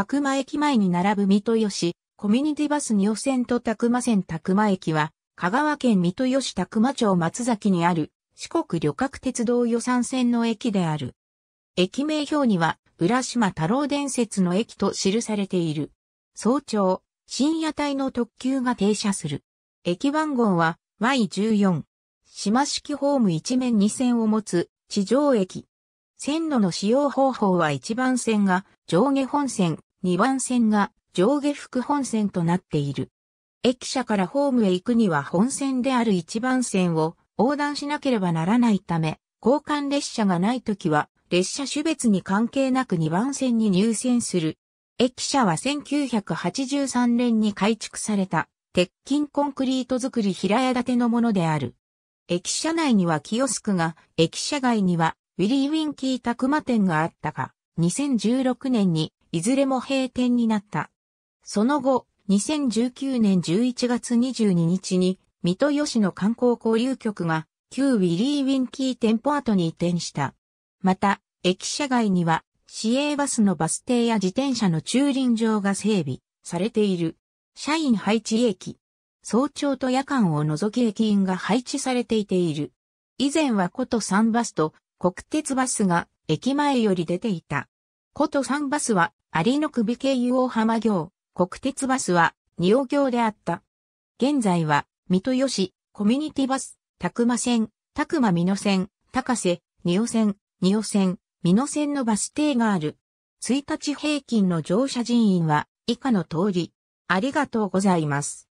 宅間駅前に並ぶ水戸吉、コミュニティバス2路線と宅間線宅間駅は、香川県水戸吉宅間町松崎にある四国旅客鉄道予算線の駅である。駅名表には、浦島太郎伝説の駅と記されている。早朝、深夜帯の特急が停車する。駅番号は Y14。島式ホーム一面2線を持つ地上駅。線路の使用方法は1番線が上下本線、2番線が上下副本線となっている。駅舎からホームへ行くには本線である1番線を横断しなければならないため、交換列車がないときは、列車種別に関係なく2番線に入線する。駅舎は1983年に改築された、鉄筋コンクリート作り平屋建てのものである。駅舎内にはキオスクが、駅舎外にはウィリー・ウィンキー・タクマ店があったが、2016年にいずれも閉店になった。その後、2019年11月22日に、水戸吉野観光交流局が、旧ウィリー・ウィンキー店舗跡に移転した。また、駅舎外には、市営バスのバス停や自転車の駐輪場が整備されている。社員配置駅。早朝と夜間を除き駅員が配置されていている。以前は古都3バスと国鉄バスが駅前より出ていた。古都3バスは有野首経由大浜行、国鉄バスは、二王行であった。現在は、水戸吉、コミュニティバス、くま線、くま美濃線、高瀬、二尾線、二尾線、美濃線のバス停がある。1日平均の乗車人員は、以下の通り。ありがとうございます。